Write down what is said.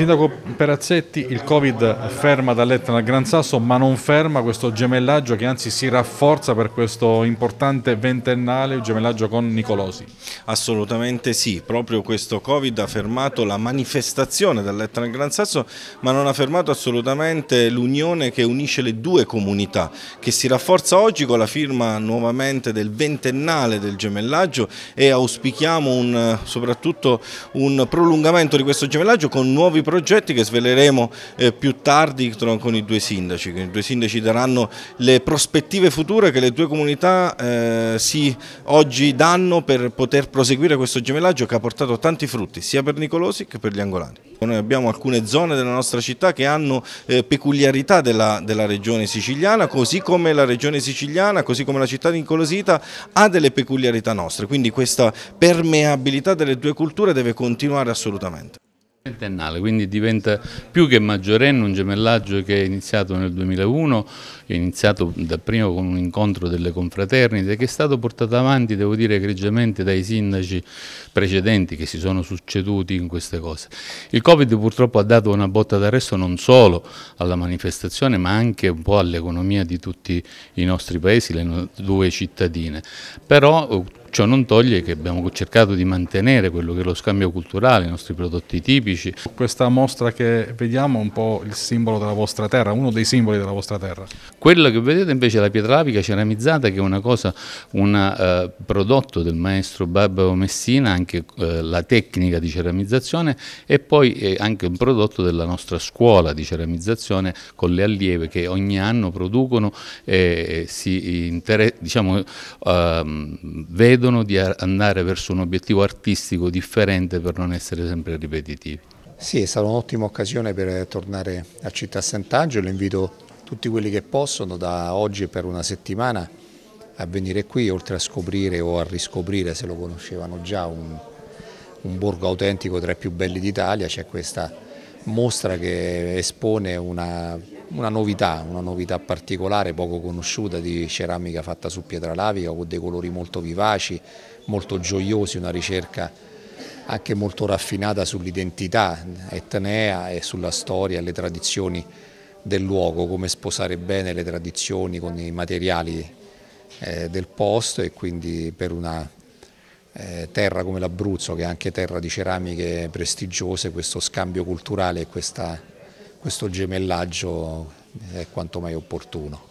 Sindaco Perazzetti, il Covid ferma dall'Etna al Gran Sasso, ma non ferma questo gemellaggio che anzi si rafforza per questo importante ventennale, il gemellaggio con Nicolosi. Assolutamente sì, proprio questo Covid ha fermato la manifestazione dall'Etna al Gran Sasso, ma non ha fermato assolutamente l'unione che unisce le due comunità, che si rafforza oggi con la firma nuovamente del ventennale del gemellaggio e auspichiamo un, soprattutto un prolungamento di questo gemellaggio con nuovi progetti progetti che sveleremo eh, più tardi con i due sindaci, i due sindaci daranno le prospettive future che le due comunità eh, si oggi danno per poter proseguire questo gemellaggio che ha portato tanti frutti sia per Nicolosi che per gli angolani. Noi abbiamo alcune zone della nostra città che hanno eh, peculiarità della, della regione siciliana, così come la regione siciliana, così come la città di Nicolosita ha delle peculiarità nostre, quindi questa permeabilità delle due culture deve continuare assolutamente. Ventennale, quindi diventa più che maggiorenne un gemellaggio che è iniziato nel 2001, è iniziato dapprima con un incontro delle confraternite, che è stato portato avanti, devo dire, egregiamente dai sindaci precedenti che si sono succeduti in queste cose. Il Covid purtroppo ha dato una botta d'arresto non solo alla manifestazione, ma anche un po' all'economia di tutti i nostri paesi, le due cittadine. Però Ciò non toglie che abbiamo cercato di mantenere quello che è lo scambio culturale, i nostri prodotti tipici. Questa mostra che vediamo è un po' il simbolo della vostra terra, uno dei simboli della vostra terra. Quella che vedete invece è la pietra lapica ceramizzata che è un eh, prodotto del maestro Babbo Messina, anche eh, la tecnica di ceramizzazione e poi è anche un prodotto della nostra scuola di ceramizzazione con le allieve che ogni anno producono e si diciamo, eh, vedono chiedono di andare verso un obiettivo artistico differente per non essere sempre ripetitivi. Sì, è stata un'ottima occasione per tornare a Città Sant'Angelo, invito tutti quelli che possono da oggi per una settimana a venire qui, oltre a scoprire o a riscoprire, se lo conoscevano già, un, un borgo autentico tra i più belli d'Italia, c'è questa mostra che espone una una novità, una novità particolare, poco conosciuta di ceramica fatta su pietra lavica con dei colori molto vivaci, molto gioiosi, una ricerca anche molto raffinata sull'identità etnea e sulla storia e le tradizioni del luogo, come sposare bene le tradizioni con i materiali eh, del posto e quindi per una eh, terra come l'Abruzzo che è anche terra di ceramiche prestigiose questo scambio culturale e questa questo gemellaggio è quanto mai opportuno.